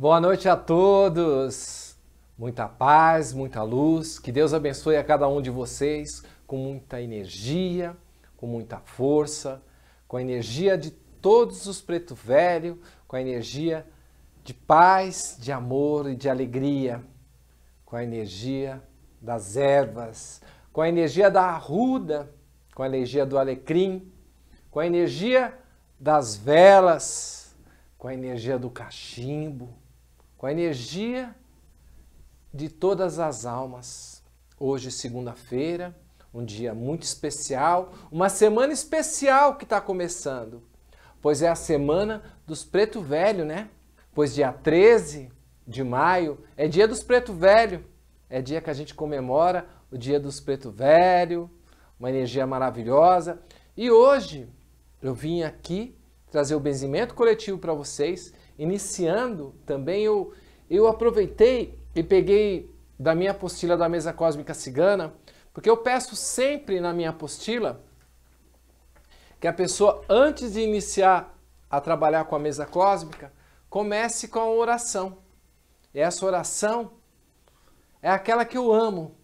Boa noite a todos. Muita paz, muita luz. Que Deus abençoe a cada um de vocês com muita energia, com muita força, com a energia de todos os preto velho, com a energia de paz, de amor e de alegria, com a energia das ervas, com a energia da arruda, com a energia do alecrim, com a energia das velas, com a energia do cachimbo com a energia de todas as almas. Hoje, segunda-feira, um dia muito especial, uma semana especial que está começando, pois é a semana dos preto velho, né? Pois dia 13 de maio é dia dos preto velho, é dia que a gente comemora o dia dos preto velho, uma energia maravilhosa. E hoje eu vim aqui trazer o benzimento coletivo para vocês iniciando também, eu, eu aproveitei e peguei da minha apostila da Mesa Cósmica Cigana, porque eu peço sempre na minha apostila que a pessoa, antes de iniciar a trabalhar com a Mesa Cósmica, comece com a oração. E essa oração é aquela que eu amo.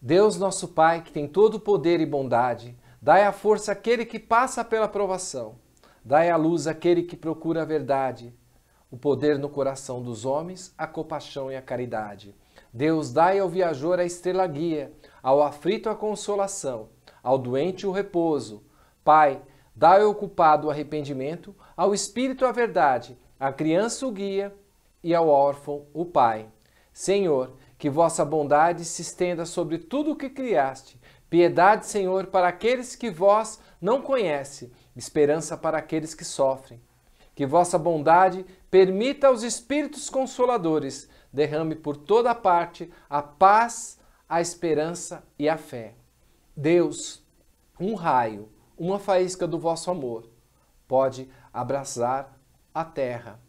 Deus, nosso Pai, que tem todo o poder e bondade, dai a força àquele que passa pela provação Dai à luz aquele que procura a verdade, o poder no coração dos homens, a compaixão e a caridade. Deus dai ao viajor a estrela guia, ao aflito a consolação, ao doente o repouso. Pai, dai ao culpado o arrependimento, ao espírito a verdade, à criança o guia e ao órfão o pai. Senhor, que vossa bondade se estenda sobre tudo o que criaste. Piedade, Senhor, para aqueles que vós não conhece esperança para aqueles que sofrem. Que vossa bondade permita aos Espíritos Consoladores derrame por toda parte a paz, a esperança e a fé. Deus, um raio, uma faísca do vosso amor, pode abraçar a terra.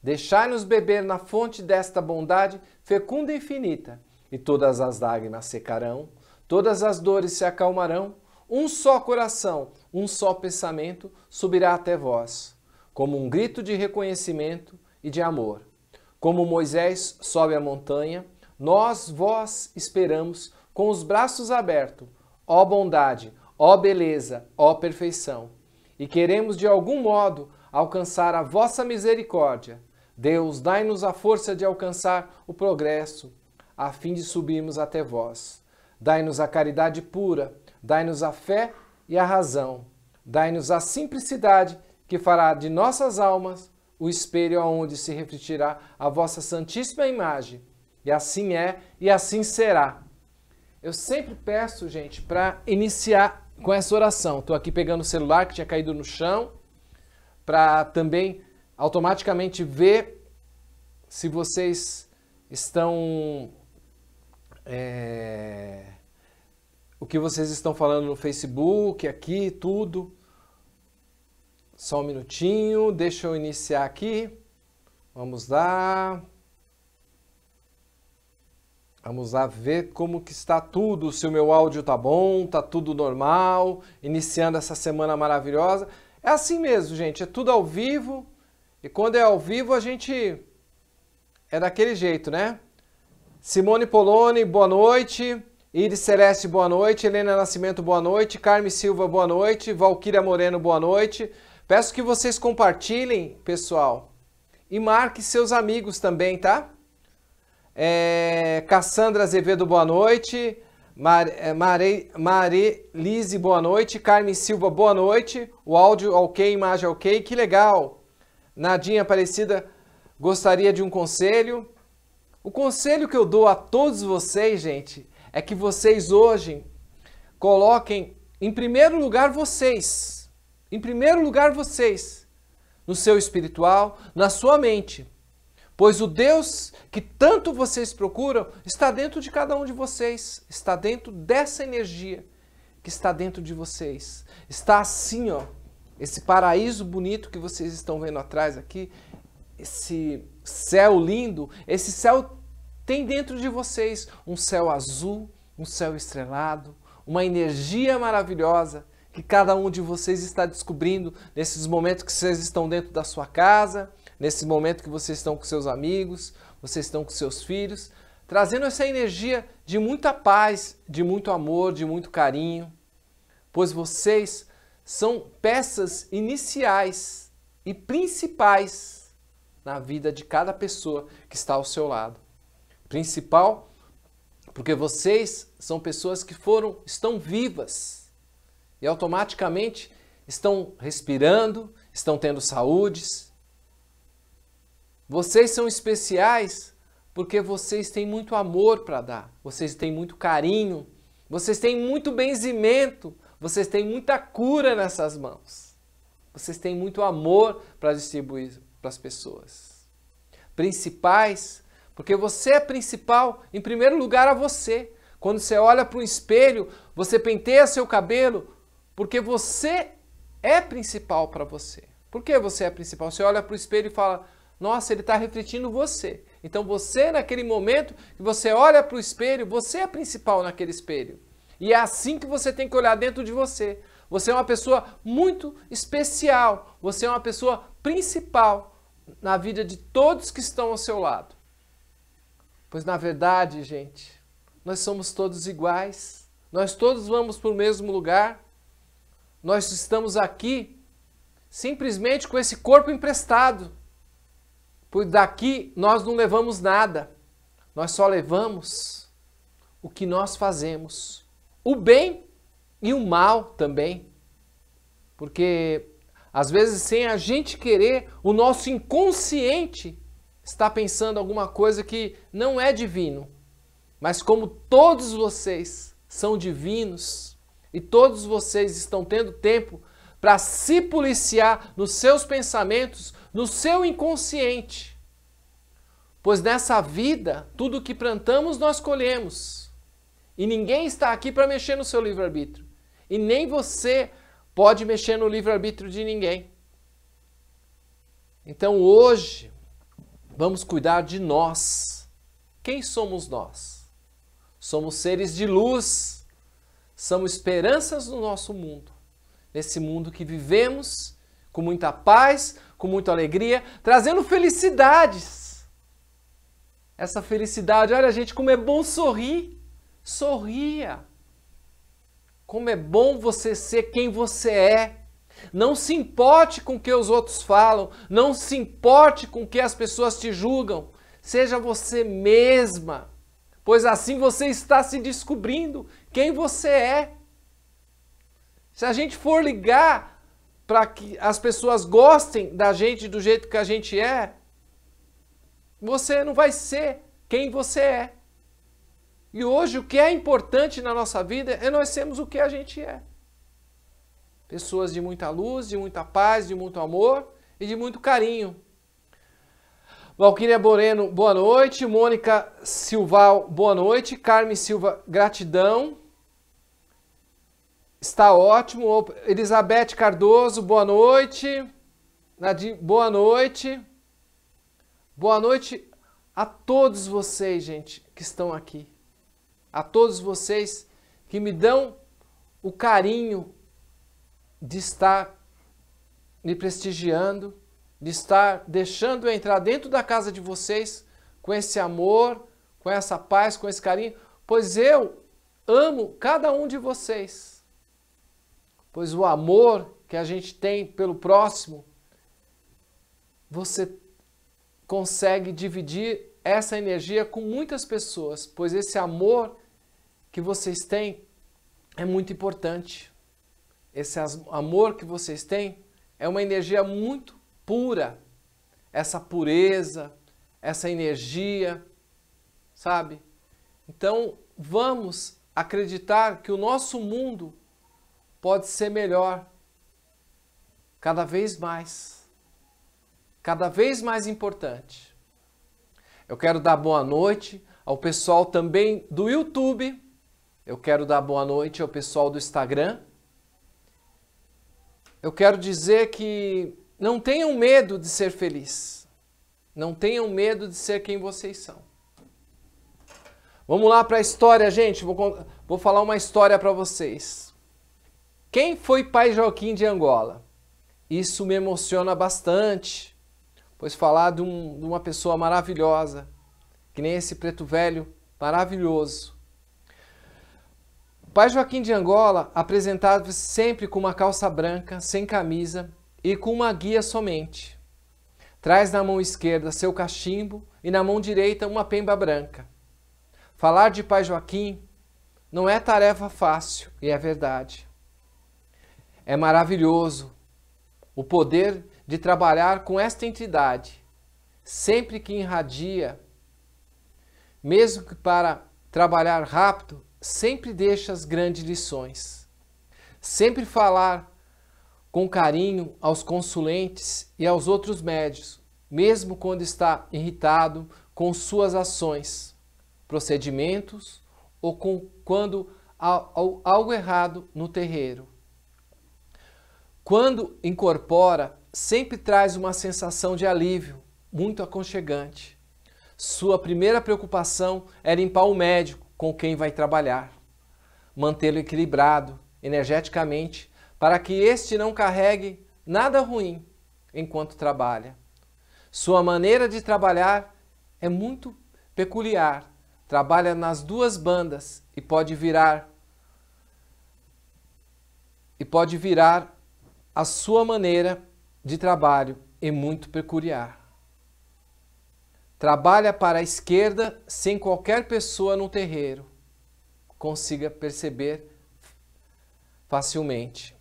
Deixai-nos beber na fonte desta bondade fecunda e infinita, e todas as lágrimas secarão, todas as dores se acalmarão, um só coração, um só pensamento subirá até vós, como um grito de reconhecimento e de amor. Como Moisés sobe a montanha, nós vós esperamos com os braços abertos, ó bondade, ó beleza, ó perfeição. E queremos de algum modo alcançar a vossa misericórdia. Deus, dai-nos a força de alcançar o progresso, a fim de subirmos até vós. Dai-nos a caridade pura Dai-nos a fé e a razão. Dai-nos a simplicidade que fará de nossas almas o espelho aonde se refletirá a vossa santíssima imagem. E assim é e assim será. Eu sempre peço, gente, para iniciar com essa oração. Estou aqui pegando o celular que tinha caído no chão, para também automaticamente ver se vocês estão é, o que vocês estão falando no Facebook, aqui, tudo. Só um minutinho, deixa eu iniciar aqui. Vamos lá. Vamos lá ver como que está tudo, se o meu áudio tá bom, tá tudo normal, iniciando essa semana maravilhosa. É assim mesmo, gente, é tudo ao vivo. E quando é ao vivo, a gente é daquele jeito, né? Simone Poloni, boa noite. Iris Celeste, boa noite. Helena Nascimento, boa noite. Carme Silva, boa noite. Valquíria Moreno, boa noite. Peço que vocês compartilhem, pessoal. E marque seus amigos também, tá? É, Cassandra Azevedo, boa noite. É, Mare, Lise, boa noite. Carmen Silva, boa noite. O áudio ok, imagem ok, que legal. Nadinha Aparecida, gostaria de um conselho. O conselho que eu dou a todos vocês, gente, é que vocês hoje coloquem em primeiro lugar vocês, em primeiro lugar vocês, no seu espiritual, na sua mente, pois o Deus que tanto vocês procuram está dentro de cada um de vocês, está dentro dessa energia que está dentro de vocês. Está assim, ó, esse paraíso bonito que vocês estão vendo atrás aqui, esse céu lindo, esse céu tem dentro de vocês um céu azul, um céu estrelado, uma energia maravilhosa que cada um de vocês está descobrindo nesses momentos que vocês estão dentro da sua casa, nesse momento que vocês estão com seus amigos, vocês estão com seus filhos, trazendo essa energia de muita paz, de muito amor, de muito carinho, pois vocês são peças iniciais e principais na vida de cada pessoa que está ao seu lado principal, porque vocês são pessoas que foram, estão vivas e automaticamente estão respirando, estão tendo saúdes. Vocês são especiais porque vocês têm muito amor para dar, vocês têm muito carinho, vocês têm muito benzimento, vocês têm muita cura nessas mãos. Vocês têm muito amor para distribuir para as pessoas. Principais porque você é principal, em primeiro lugar, a você. Quando você olha para um espelho, você penteia seu cabelo, porque você é principal para você. Por que você é principal? Você olha para o espelho e fala: Nossa, ele está refletindo você. Então você, naquele momento que você olha para o espelho, você é principal naquele espelho. E é assim que você tem que olhar dentro de você. Você é uma pessoa muito especial. Você é uma pessoa principal na vida de todos que estão ao seu lado. Pois na verdade, gente, nós somos todos iguais, nós todos vamos para o mesmo lugar, nós estamos aqui simplesmente com esse corpo emprestado. Por daqui nós não levamos nada, nós só levamos o que nós fazemos, o bem e o mal também. Porque às vezes, sem a gente querer, o nosso inconsciente está pensando alguma coisa que não é divino. Mas como todos vocês são divinos e todos vocês estão tendo tempo para se policiar nos seus pensamentos, no seu inconsciente. Pois nessa vida, tudo que plantamos nós colhemos. E ninguém está aqui para mexer no seu livre-arbítrio. E nem você pode mexer no livre-arbítrio de ninguém. Então hoje, vamos cuidar de nós. Quem somos nós? Somos seres de luz, somos esperanças no nosso mundo, nesse mundo que vivemos com muita paz, com muita alegria, trazendo felicidades. Essa felicidade, olha gente, como é bom sorrir. Sorria. Como é bom você ser quem você é não se importe com o que os outros falam, não se importe com o que as pessoas te julgam. Seja você mesma, pois assim você está se descobrindo quem você é. Se a gente for ligar para que as pessoas gostem da gente do jeito que a gente é, você não vai ser quem você é. E hoje o que é importante na nossa vida é nós sermos o que a gente é. Pessoas de muita luz, de muita paz, de muito amor e de muito carinho. Valquíria Boreno, boa noite. Mônica Silval, boa noite. Carmen Silva, gratidão. Está ótimo. Elizabeth Cardoso, boa noite. Nadir, boa noite. Boa noite a todos vocês, gente, que estão aqui. A todos vocês que me dão o carinho, de estar me prestigiando, de estar deixando eu entrar dentro da casa de vocês com esse amor, com essa paz, com esse carinho, pois eu amo cada um de vocês. Pois o amor que a gente tem pelo próximo, você consegue dividir essa energia com muitas pessoas, pois esse amor que vocês têm é muito importante esse amor que vocês têm é uma energia muito pura. Essa pureza, essa energia, sabe? Então, vamos acreditar que o nosso mundo pode ser melhor cada vez mais. Cada vez mais importante. Eu quero dar boa noite ao pessoal também do YouTube. Eu quero dar boa noite ao pessoal do Instagram. Eu quero dizer que não tenham medo de ser feliz. Não tenham medo de ser quem vocês são. Vamos lá para a história, gente. Vou, vou falar uma história para vocês. Quem foi Pai Joaquim de Angola? Isso me emociona bastante, pois falar de, um, de uma pessoa maravilhosa, que nem esse preto velho maravilhoso, Pai Joaquim de Angola apresentava-se sempre com uma calça branca, sem camisa e com uma guia somente. Traz na mão esquerda seu cachimbo e na mão direita uma pemba branca. Falar de Pai Joaquim não é tarefa fácil, e é verdade. É maravilhoso o poder de trabalhar com esta entidade, sempre que irradia, mesmo que para trabalhar rápido, sempre deixa as grandes lições. Sempre falar com carinho aos consulentes e aos outros médicos, mesmo quando está irritado com suas ações, procedimentos ou com quando há algo errado no terreiro. Quando incorpora, sempre traz uma sensação de alívio, muito aconchegante. Sua primeira preocupação é limpar o médico com quem vai trabalhar, mantê-lo equilibrado energeticamente, para que este não carregue nada ruim enquanto trabalha. Sua maneira de trabalhar é muito peculiar, trabalha nas duas bandas e pode virar e pode virar a sua maneira de trabalho é muito peculiar. Trabalha para a esquerda sem qualquer pessoa no terreiro consiga perceber facilmente.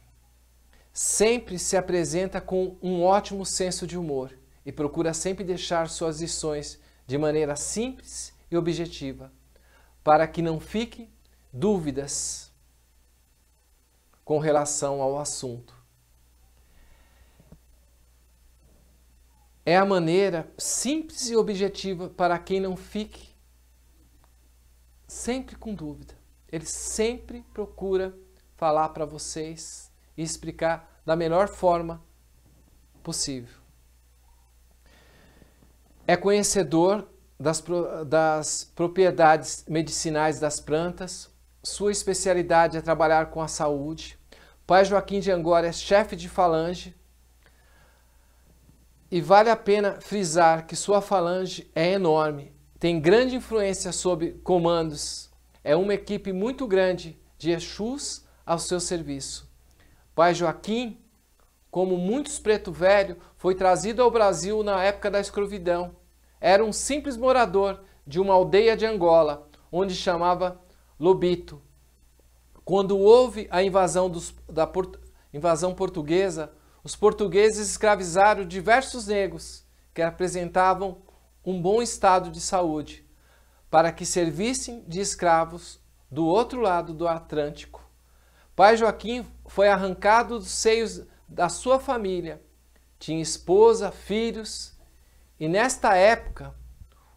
Sempre se apresenta com um ótimo senso de humor e procura sempre deixar suas lições de maneira simples e objetiva, para que não fique dúvidas com relação ao assunto. é a maneira simples e objetiva para quem não fique sempre com dúvida. Ele sempre procura falar para vocês e explicar da melhor forma possível. É conhecedor das, das propriedades medicinais das plantas, sua especialidade é trabalhar com a saúde. Pai Joaquim de Angora é chefe de falange, e vale a pena frisar que sua falange é enorme, tem grande influência sobre comandos, é uma equipe muito grande de Exus ao seu serviço. Pai Joaquim, como muitos preto velho, foi trazido ao Brasil na época da escravidão. Era um simples morador de uma aldeia de Angola, onde chamava Lobito. Quando houve a invasão, dos, da invasão portuguesa, os portugueses escravizaram diversos negros que apresentavam um bom estado de saúde para que servissem de escravos do outro lado do Atlântico. Pai Joaquim foi arrancado dos seios da sua família, tinha esposa, filhos, e nesta época,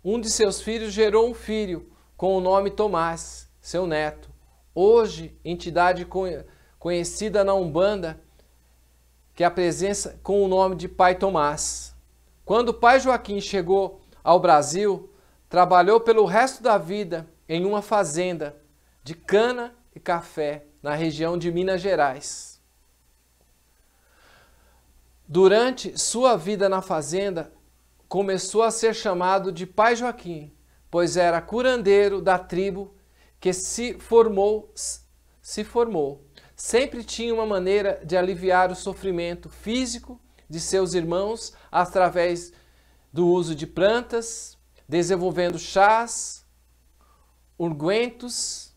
um de seus filhos gerou um filho com o nome Tomás, seu neto, hoje entidade conhecida na Umbanda que é a presença com o nome de Pai Tomás. Quando o Pai Joaquim chegou ao Brasil, trabalhou pelo resto da vida em uma fazenda de cana e café na região de Minas Gerais. Durante sua vida na fazenda, começou a ser chamado de Pai Joaquim, pois era curandeiro da tribo que se formou se formou sempre tinha uma maneira de aliviar o sofrimento físico de seus irmãos através do uso de plantas, desenvolvendo chás, unguentos,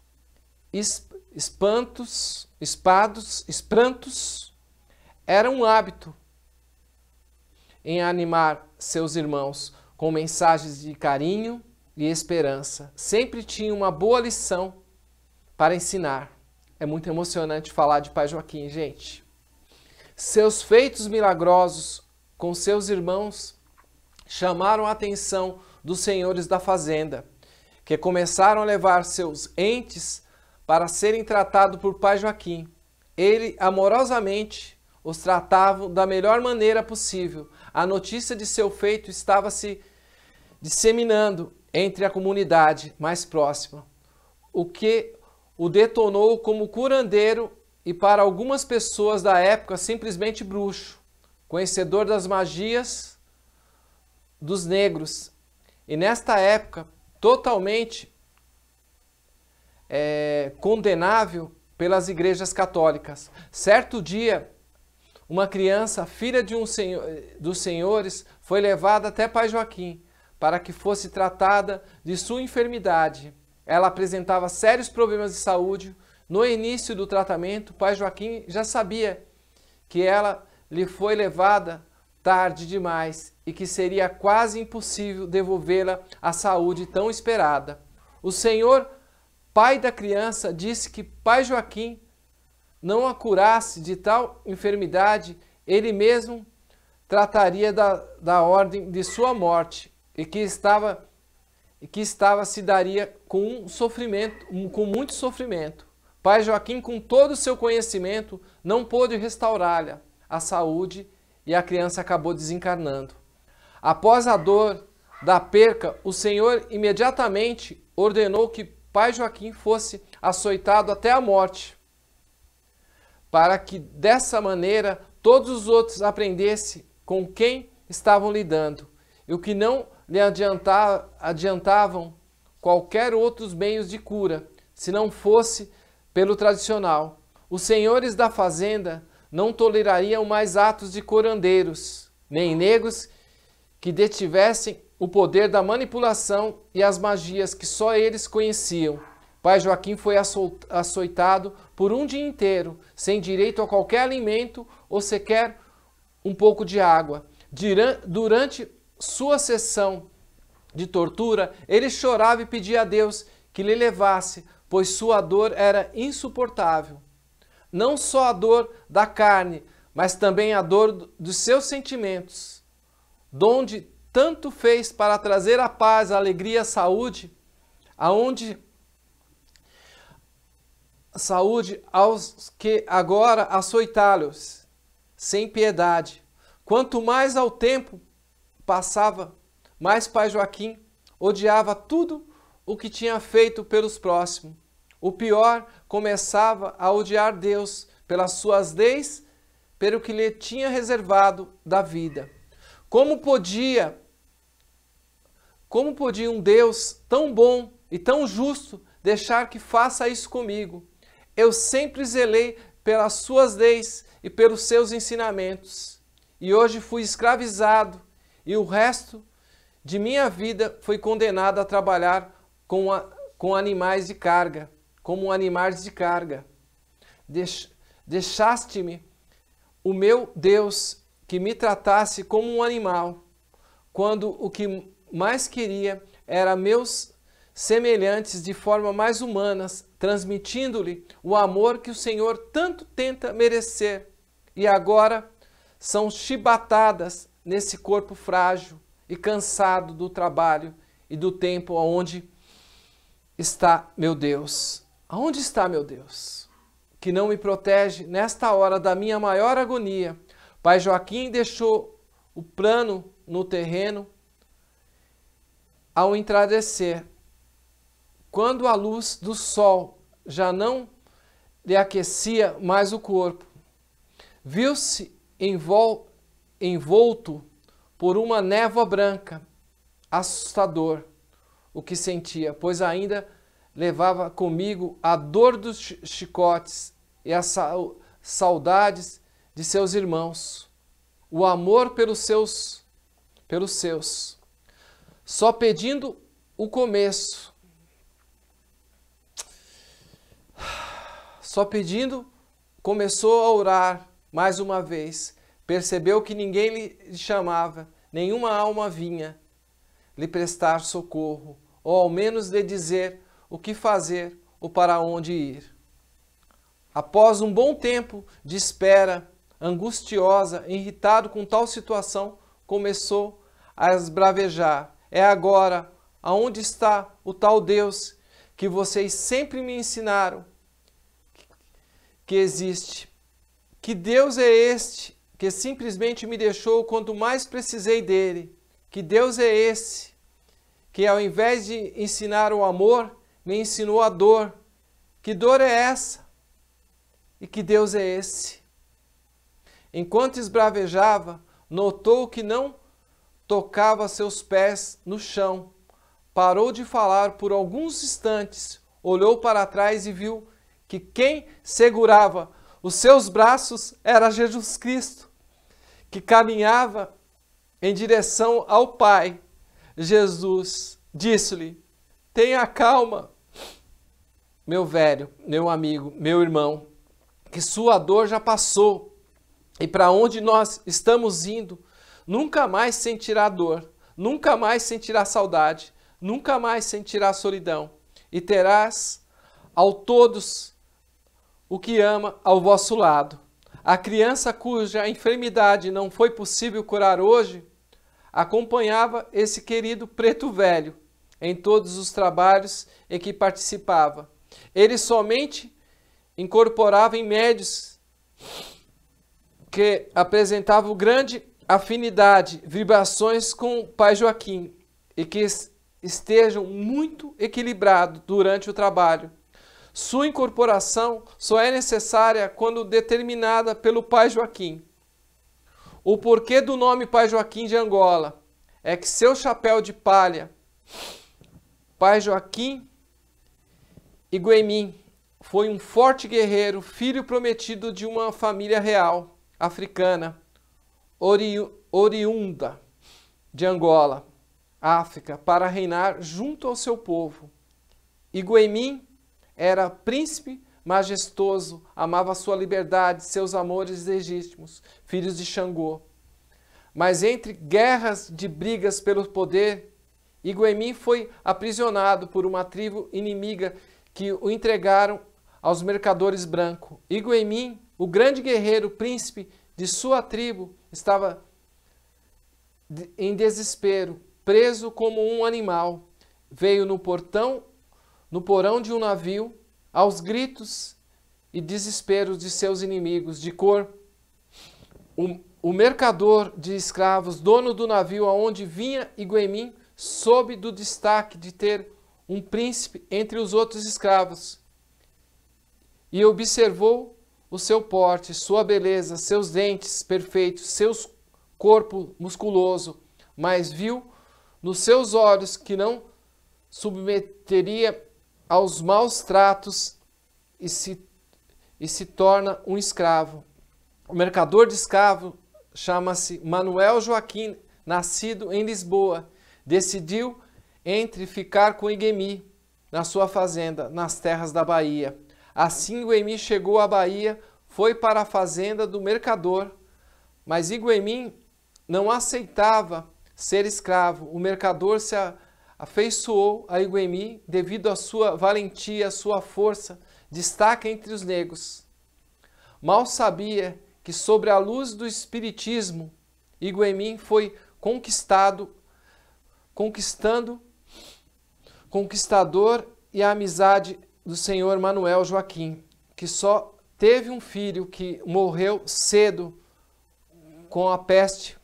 espantos, espados, esprantos. Era um hábito em animar seus irmãos com mensagens de carinho e esperança. Sempre tinha uma boa lição para ensinar. É muito emocionante falar de Pai Joaquim, gente. Seus feitos milagrosos com seus irmãos chamaram a atenção dos senhores da fazenda, que começaram a levar seus entes para serem tratados por Pai Joaquim. Ele amorosamente os tratava da melhor maneira possível. A notícia de seu feito estava se disseminando entre a comunidade mais próxima, o que o detonou como curandeiro e, para algumas pessoas da época, simplesmente bruxo, conhecedor das magias dos negros. E nesta época, totalmente é, condenável pelas igrejas católicas. Certo dia, uma criança, filha de um senhor, dos senhores, foi levada até Pai Joaquim para que fosse tratada de sua enfermidade. Ela apresentava sérios problemas de saúde. No início do tratamento, o pai Joaquim já sabia que ela lhe foi levada tarde demais e que seria quase impossível devolvê-la à saúde tão esperada. O senhor, pai da criança, disse que pai Joaquim não a curasse de tal enfermidade, ele mesmo trataria da, da ordem de sua morte e que estava e que estava se daria com um sofrimento, com muito sofrimento. Pai Joaquim, com todo o seu conhecimento, não pôde restaurá-la a saúde e a criança acabou desencarnando. Após a dor da perca, o Senhor imediatamente ordenou que Pai Joaquim fosse açoitado até a morte, para que dessa maneira todos os outros aprendessem com quem estavam lidando e o que não lhe adiantar, adiantavam qualquer outros meios de cura, se não fosse pelo tradicional. Os senhores da fazenda não tolerariam mais atos de corandeiros, nem negros que detivessem o poder da manipulação e as magias que só eles conheciam. Pai Joaquim foi açoitado por um dia inteiro, sem direito a qualquer alimento ou sequer um pouco de água. Durante sua sessão de tortura, ele chorava e pedia a Deus que lhe levasse, pois sua dor era insuportável. Não só a dor da carne, mas também a dor dos seus sentimentos, donde tanto fez para trazer a paz, a alegria, a saúde, aonde saúde aos que agora açoitá-los sem piedade. Quanto mais ao tempo, passava, mas pai Joaquim odiava tudo o que tinha feito pelos próximos. O pior, começava a odiar Deus pelas suas leis, pelo que lhe tinha reservado da vida. Como podia como podia um Deus tão bom e tão justo deixar que faça isso comigo? Eu sempre zelei pelas suas leis e pelos seus ensinamentos, e hoje fui escravizado e o resto de minha vida foi condenado a trabalhar com, a, com animais de carga, como animais de carga. Deix, Deixaste-me, o meu Deus, que me tratasse como um animal, quando o que mais queria era meus semelhantes de forma mais humanas, transmitindo-lhe o amor que o Senhor tanto tenta merecer. E agora são chibatadas nesse corpo frágil e cansado do trabalho e do tempo aonde está meu Deus? Aonde está meu Deus? Que não me protege nesta hora da minha maior agonia. Pai Joaquim deixou o plano no terreno ao entardecer. Quando a luz do sol já não lhe aquecia mais o corpo, viu-se volta envolto por uma névoa branca, assustador o que sentia, pois ainda levava comigo a dor dos chicotes e as saudades de seus irmãos, o amor pelos seus, pelos seus, só pedindo o começo, só pedindo, começou a orar mais uma vez Percebeu que ninguém lhe chamava, nenhuma alma vinha lhe prestar socorro, ou ao menos lhe dizer o que fazer ou para onde ir. Após um bom tempo de espera, angustiosa, irritado com tal situação, começou a esbravejar. É agora, aonde está o tal Deus que vocês sempre me ensinaram que existe? Que Deus é este que simplesmente me deixou quando mais precisei dele. Que Deus é esse, que ao invés de ensinar o amor, me ensinou a dor. Que dor é essa? E que Deus é esse? Enquanto esbravejava, notou que não tocava seus pés no chão. Parou de falar por alguns instantes, olhou para trás e viu que quem segurava os seus braços era Jesus Cristo que caminhava em direção ao Pai, Jesus disse-lhe: Tenha calma, meu velho, meu amigo, meu irmão, que sua dor já passou e para onde nós estamos indo, nunca mais sentirá dor, nunca mais sentirá saudade, nunca mais sentirá solidão e terás ao todos o que ama ao vosso lado. A criança cuja enfermidade não foi possível curar hoje acompanhava esse querido preto velho em todos os trabalhos em que participava. Ele somente incorporava em médios que apresentavam grande afinidade, vibrações com o pai Joaquim e que estejam muito equilibrados durante o trabalho. Sua incorporação só é necessária quando determinada pelo pai Joaquim. O porquê do nome Pai Joaquim de Angola é que seu chapéu de palha, Pai Joaquim Iguemim, foi um forte guerreiro, filho prometido de uma família real africana, ori oriunda de Angola, África, para reinar junto ao seu povo. Iguemim era príncipe majestoso, amava sua liberdade, seus amores legítimos, filhos de Xangô. Mas entre guerras de brigas pelo poder, Iguemin foi aprisionado por uma tribo inimiga que o entregaram aos mercadores brancos. Iguemin, o grande guerreiro príncipe de sua tribo, estava em desespero, preso como um animal. Veio no portão no porão de um navio, aos gritos e desesperos de seus inimigos de cor. O, o mercador de escravos, dono do navio aonde vinha Iguemim, soube do destaque de ter um príncipe entre os outros escravos e observou o seu porte, sua beleza, seus dentes perfeitos, seu corpo musculoso, mas viu nos seus olhos que não submeteria aos maus tratos e se, e se torna um escravo. O mercador de escravo chama-se Manuel Joaquim, nascido em Lisboa. Decidiu entre ficar com Iguemi na sua fazenda, nas terras da Bahia. Assim Iguemi chegou à Bahia, foi para a fazenda do mercador, mas Iguemi não aceitava ser escravo. O mercador se, a, afeiçoou a Iguemi devido à sua valentia, à sua força, destaca entre os negros. Mal sabia que, sobre a luz do Espiritismo, Iguemi foi conquistado, conquistando, conquistador e a amizade do senhor Manuel Joaquim, que só teve um filho que morreu cedo com a peste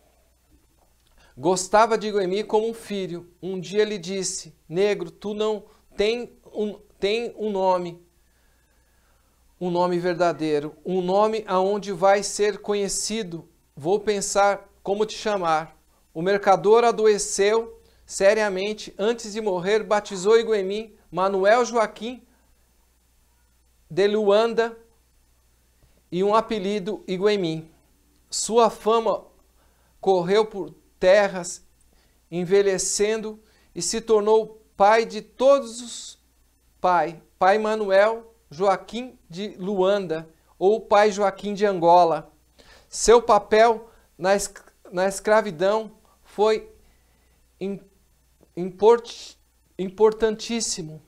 Gostava de Noemi como um filho. Um dia lhe disse: Negro, tu não tem um, tem um nome, um nome verdadeiro, um nome aonde vai ser conhecido. Vou pensar como te chamar. O mercador adoeceu seriamente antes de morrer, batizou Iguemi Manuel Joaquim de Luanda e um apelido Iguemi. Sua fama correu por terras, envelhecendo e se tornou pai de todos os pai, pai Manuel Joaquim de Luanda ou pai Joaquim de Angola. Seu papel na, na escravidão foi import importantíssimo.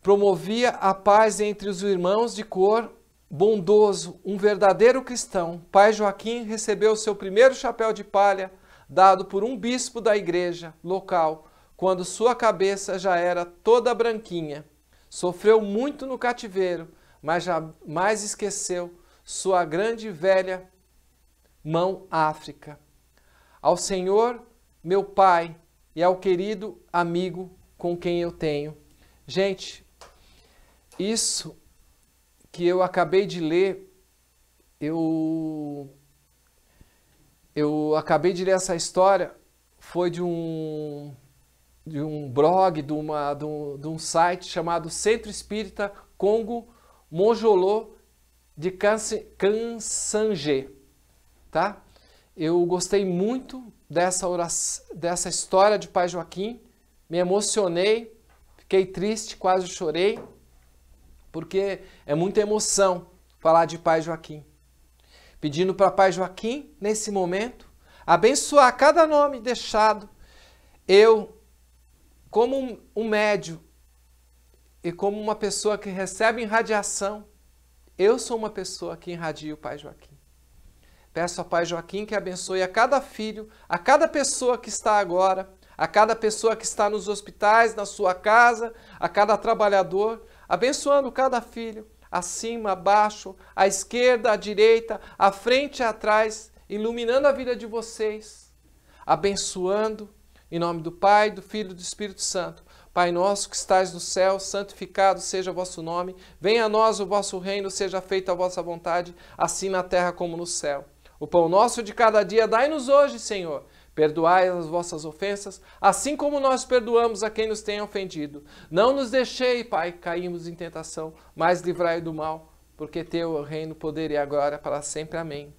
Promovia a paz entre os irmãos de cor bondoso, um verdadeiro cristão, Pai Joaquim recebeu seu primeiro chapéu de palha dado por um bispo da igreja local, quando sua cabeça já era toda branquinha. Sofreu muito no cativeiro, mas jamais esqueceu sua grande velha mão África. Ao Senhor, meu Pai, e ao querido amigo com quem eu tenho. Gente, isso que eu acabei de ler, eu eu acabei de ler essa história, foi de um de um blog, de, uma, de, um, de um site chamado Centro Espírita Congo Monjolô de Kansanje, tá? Eu gostei muito dessa, oração, dessa história de Pai Joaquim, me emocionei, fiquei triste, quase chorei porque é muita emoção falar de Pai Joaquim. Pedindo para Pai Joaquim, nesse momento, abençoar cada nome deixado. Eu, como um médio e como uma pessoa que recebe irradiação, eu sou uma pessoa que irradia o Pai Joaquim. Peço a Pai Joaquim que abençoe a cada filho, a cada pessoa que está agora, a cada pessoa que está nos hospitais, na sua casa, a cada trabalhador, abençoando cada filho, acima, abaixo, à esquerda, à direita, à frente e atrás, iluminando a vida de vocês, abençoando, em nome do Pai, do Filho e do Espírito Santo. Pai nosso que estais no céu, santificado seja o vosso nome. Venha a nós o vosso reino, seja feita a vossa vontade, assim na terra como no céu. O pão nosso de cada dia dai-nos hoje, Senhor Perdoai as vossas ofensas, assim como nós perdoamos a quem nos tem ofendido. Não nos deixei, Pai, cairmos em tentação, mas livrai do mal, porque teu reino, poder e a glória para sempre. Amém.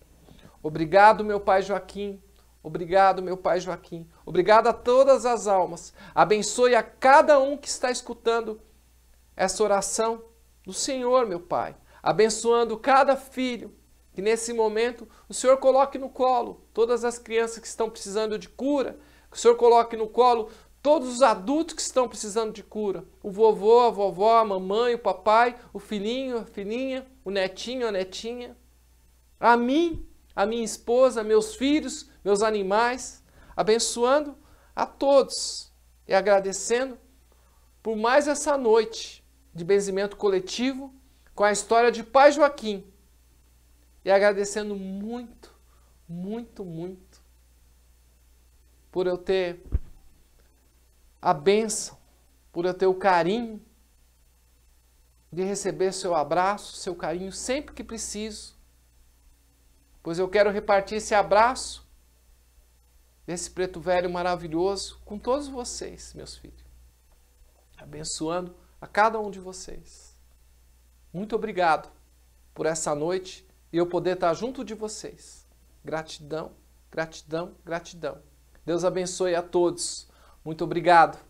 Obrigado, meu Pai Joaquim. Obrigado, meu Pai Joaquim. Obrigado a todas as almas. Abençoe a cada um que está escutando essa oração do Senhor, meu Pai, abençoando cada filho, que nesse momento o Senhor coloque no colo todas as crianças que estão precisando de cura, que o Senhor coloque no colo todos os adultos que estão precisando de cura, o vovô, a vovó, a mamãe, o papai, o filhinho, a filhinha, o netinho, a netinha, a mim, a minha esposa, meus filhos, meus animais, abençoando a todos e agradecendo por mais essa noite de benzimento coletivo com a história de Pai Joaquim, e agradecendo muito, muito, muito por eu ter a bênção, por eu ter o carinho de receber seu abraço, seu carinho sempre que preciso, pois eu quero repartir esse abraço desse preto velho maravilhoso com todos vocês, meus filhos, abençoando a cada um de vocês. Muito obrigado por essa noite e eu poder estar junto de vocês. Gratidão, gratidão, gratidão. Deus abençoe a todos. Muito obrigado.